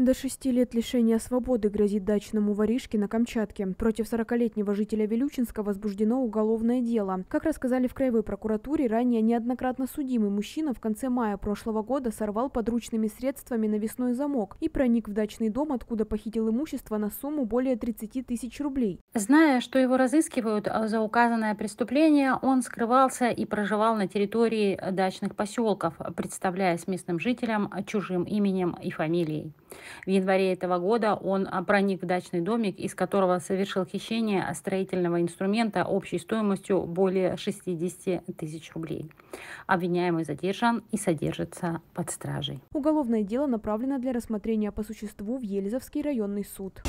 До шести лет лишения свободы грозит дачному воришке на Камчатке. Против 40-летнего жителя Вилючинска возбуждено уголовное дело. Как рассказали в Краевой прокуратуре, ранее неоднократно судимый мужчина в конце мая прошлого года сорвал подручными средствами навесной замок и проник в дачный дом, откуда похитил имущество на сумму более 30 тысяч рублей. Зная, что его разыскивают а за указанное преступление, он скрывался и проживал на территории дачных поселков, представляясь местным жителям чужим именем и фамилией. В январе этого года он а, проник в дачный домик, из которого совершил хищение строительного инструмента общей стоимостью более 60 тысяч рублей. Обвиняемый задержан и содержится под стражей. Уголовное дело направлено для рассмотрения по существу в Елизовский районный суд.